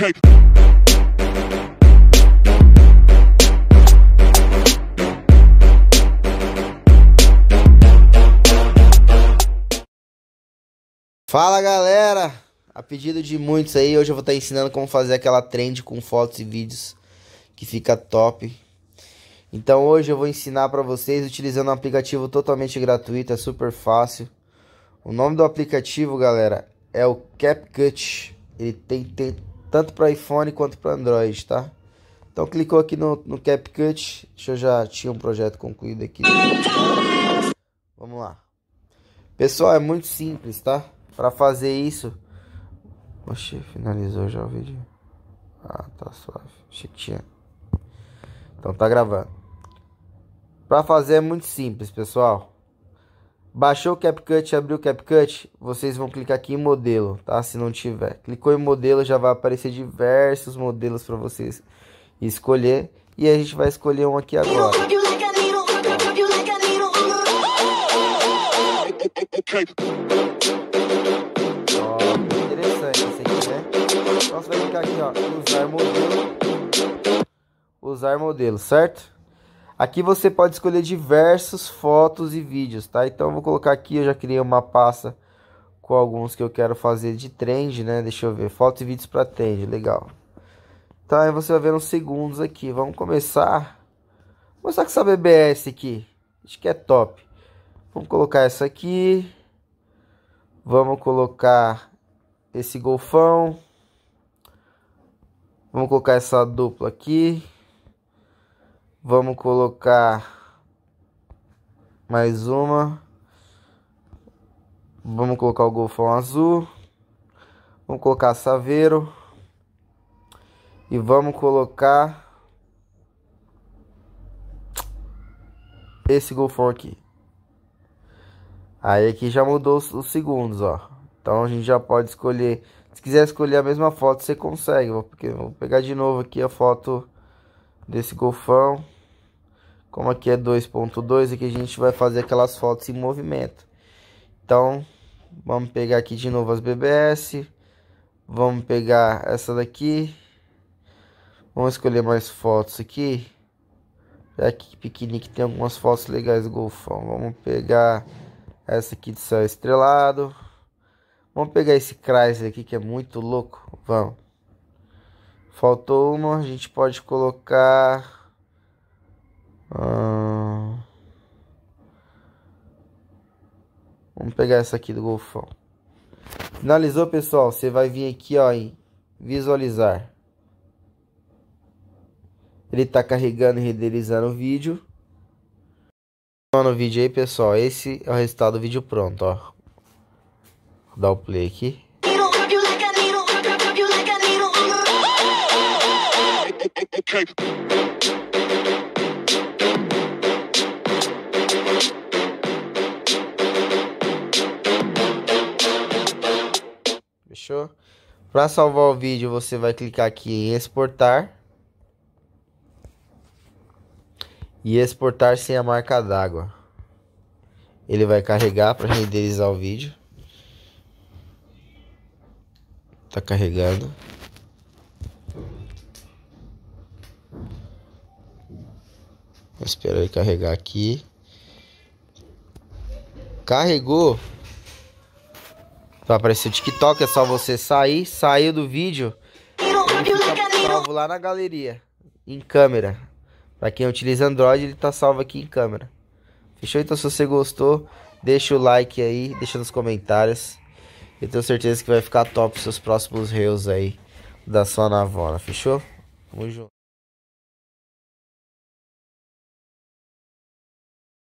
cake. Fala galera, a pedido de muitos aí, hoje eu vou estar tá ensinando como fazer aquela trend com fotos e vídeos que fica top. Então hoje eu vou ensinar para vocês utilizando um aplicativo totalmente gratuito, é super fácil. O nome do aplicativo, galera, é o CapCut. Ele tem, tem tanto para iPhone quanto para Android, tá? Então clicou aqui no, no CapCut, deixa eu já tinha um projeto concluído aqui. Vamos lá. Pessoal, é muito simples, tá? Para fazer isso... Oxe, finalizou já o vídeo. Ah, tá suave. Achei Então tá gravando. Para fazer é muito simples, pessoal. Baixou o CapCut, abriu o CapCut, vocês vão clicar aqui em modelo, tá? Se não tiver. Clicou em modelo, já vai aparecer diversos modelos para vocês escolher. E a gente vai escolher um aqui agora. Ó, interessante esse aqui, né? Então você vai clicar aqui, ó, usar modelo. Usar modelo, certo? Aqui você pode escolher diversas fotos e vídeos, tá? Então eu vou colocar aqui, eu já criei uma pasta com alguns que eu quero fazer de trend, né? Deixa eu ver, fotos e vídeos para trend, legal. Tá, aí você vai ver uns segundos aqui. Vamos começar. Vou começar com essa BBS aqui. Acho que é top. Vamos colocar essa aqui. Vamos colocar esse golfão. Vamos colocar essa dupla aqui. Vamos colocar mais uma. Vamos colocar o golfão azul. Vamos colocar saveiro. E vamos colocar esse golfão aqui. Aí aqui já mudou os, segundos, ó. Então a gente já pode escolher. Se quiser escolher a mesma foto, você consegue. Vou, vou pegar de novo aqui a foto desse golfão. Como aqui é 2.2, aqui a gente vai fazer aquelas fotos em movimento. Então, vamos pegar aqui de novo as BBS. Vamos pegar essa daqui. Vamos escolher mais fotos aqui. É aqui, que tem algumas fotos legais do golfão. Vamos pegar essa aqui de céu estrelado. Vamos pegar esse Chrysler aqui que é muito louco. Vamos. Faltou uma, a gente pode colocar ah, vamos pegar essa aqui do Golfão. Finalizou, pessoal. Você vai vir aqui, ó, em visualizar. Ele tá carregando e renderizando o vídeo. No vídeo aí, pessoal. Esse é o resultado do vídeo pronto, ó. Vou dar o play aqui. fechou? Para salvar o vídeo, você vai clicar aqui em exportar. E exportar sem a marca d'água. Ele vai carregar para renderizar o vídeo. Tá carregando. Vou esperar ele carregar aqui. Carregou. Vai aparecer o TikTok, é só você sair, saiu do vídeo salvo lá na galeria, em câmera. Para quem utiliza Android, ele tá salvo aqui em câmera. Fechou? Então se você gostou, deixa o like aí, deixa nos comentários. Eu tenho certeza que vai ficar top seus próximos reels aí da sua navona, fechou? Tamo junto.